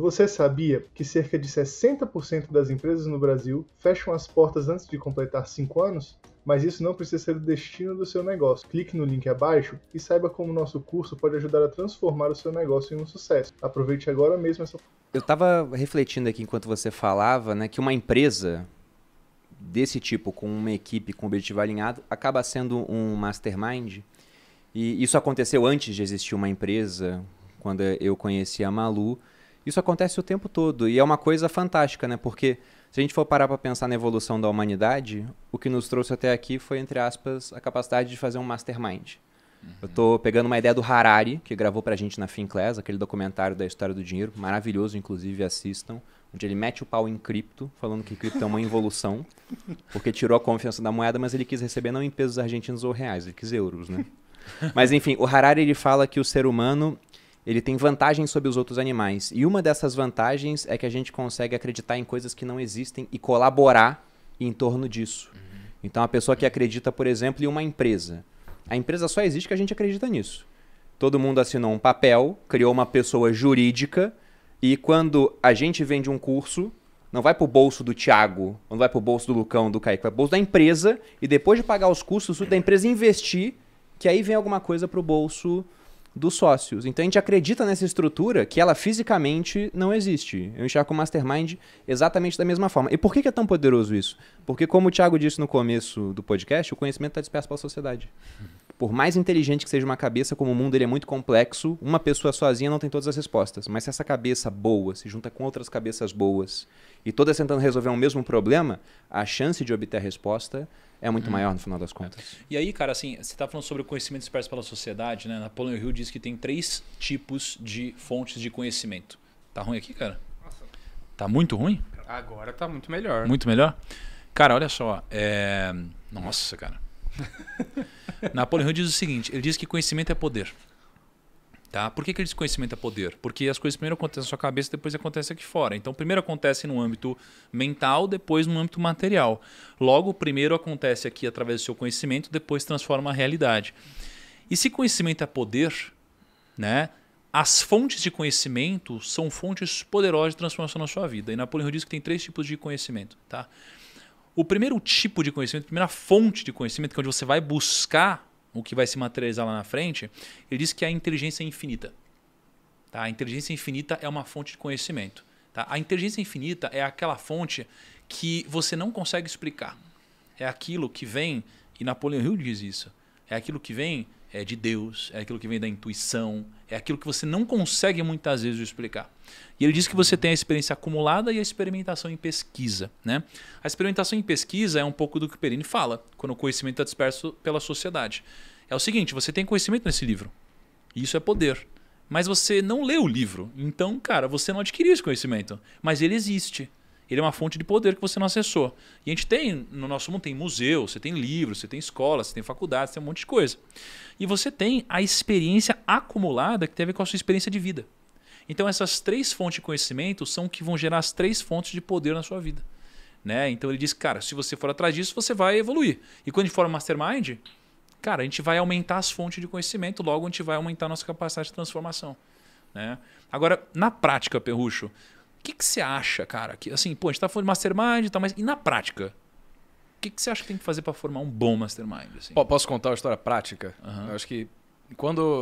Você sabia que cerca de 60% das empresas no Brasil fecham as portas antes de completar 5 anos? Mas isso não precisa ser o destino do seu negócio. Clique no link abaixo e saiba como o nosso curso pode ajudar a transformar o seu negócio em um sucesso. Aproveite agora mesmo essa Eu estava refletindo aqui enquanto você falava, né, que uma empresa desse tipo, com uma equipe com objetivo alinhado, acaba sendo um mastermind. E isso aconteceu antes de existir uma empresa, quando eu conheci a Malu. Isso acontece o tempo todo e é uma coisa fantástica, né? Porque se a gente for parar para pensar na evolução da humanidade, o que nos trouxe até aqui foi, entre aspas, a capacidade de fazer um mastermind. Uhum. Eu estou pegando uma ideia do Harari, que gravou para a gente na Finclass, aquele documentário da história do dinheiro, maravilhoso, inclusive, assistam, onde ele mete o pau em cripto, falando que cripto é uma involução, porque tirou a confiança da moeda, mas ele quis receber não em pesos argentinos ou reais, ele quis euros, né? Mas enfim, o Harari ele fala que o ser humano ele tem vantagens sobre os outros animais. E uma dessas vantagens é que a gente consegue acreditar em coisas que não existem e colaborar em torno disso. Uhum. Então, a pessoa que acredita, por exemplo, em uma empresa. A empresa só existe que a gente acredita nisso. Todo mundo assinou um papel, criou uma pessoa jurídica, e quando a gente vende um curso, não vai para o bolso do Thiago, não vai para o bolso do Lucão, do Kaique, vai o bolso da empresa, e depois de pagar os custos, da empresa investir, que aí vem alguma coisa para o bolso dos sócios. Então a gente acredita nessa estrutura que ela fisicamente não existe. Eu enxergo o Mastermind exatamente da mesma forma. E por que é tão poderoso isso? Porque, como o Thiago disse no começo do podcast, o conhecimento está disperso pela sociedade. Por mais inteligente que seja uma cabeça, como o mundo ele é muito complexo, uma pessoa sozinha não tem todas as respostas. Mas se essa cabeça boa se junta com outras cabeças boas e todas tentando resolver o um mesmo problema, a chance de obter a resposta é muito hum. maior no final das contas. E aí, cara, assim, você está falando sobre o conhecimento disperso pela sociedade, né? Napoleon Hill diz que tem três tipos de fontes de conhecimento. Tá ruim aqui, cara? Nossa. Tá muito ruim? Agora tá muito melhor. Muito melhor? Cara, olha só. É... Nossa, cara. Napoleão diz o seguinte: ele diz que conhecimento é poder. Tá? Por que, que ele diz conhecimento é poder? Porque as coisas primeiro acontecem na sua cabeça, depois acontecem aqui fora. Então, primeiro acontece no âmbito mental, depois no âmbito material. Logo, primeiro acontece aqui através do seu conhecimento, depois transforma a realidade. E se conhecimento é poder, né? As fontes de conhecimento são fontes poderosas de transformação na sua vida. E Napoleão diz que tem três tipos de conhecimento, tá? O primeiro tipo de conhecimento, a primeira fonte de conhecimento, que é onde você vai buscar o que vai se materializar lá na frente, ele diz que é a inteligência infinita. Tá? A inteligência infinita é uma fonte de conhecimento. Tá? A inteligência infinita é aquela fonte que você não consegue explicar. É aquilo que vem, e Napoleão Hill diz isso, é aquilo que vem é de Deus, é aquilo que vem da intuição, é aquilo que você não consegue muitas vezes explicar. E ele diz que você tem a experiência acumulada e a experimentação em pesquisa. Né? A experimentação em pesquisa é um pouco do que o Perini fala, quando o conhecimento é disperso pela sociedade. É o seguinte: você tem conhecimento nesse livro, e isso é poder. Mas você não lê o livro, então, cara, você não adquiriu esse conhecimento. Mas ele existe ele é uma fonte de poder que você não acessou. E a gente tem, no nosso mundo, tem museu, você tem livro, você tem escola, você tem faculdade, você tem um monte de coisa. E você tem a experiência acumulada que teve com a sua experiência de vida. Então, essas três fontes de conhecimento são que vão gerar as três fontes de poder na sua vida. Né? Então, ele diz, cara, se você for atrás disso, você vai evoluir. E quando a gente for mastermind, cara, a gente vai aumentar as fontes de conhecimento, logo a gente vai aumentar a nossa capacidade de transformação. Né? Agora, na prática, Perrucho, o que, que você acha, cara? Que, assim, pô, a gente tá falando de mastermind e tal, mas e na prática? O que, que você acha que tem que fazer para formar um bom mastermind? Assim? Posso contar uma história prática? Uhum. Eu acho que quando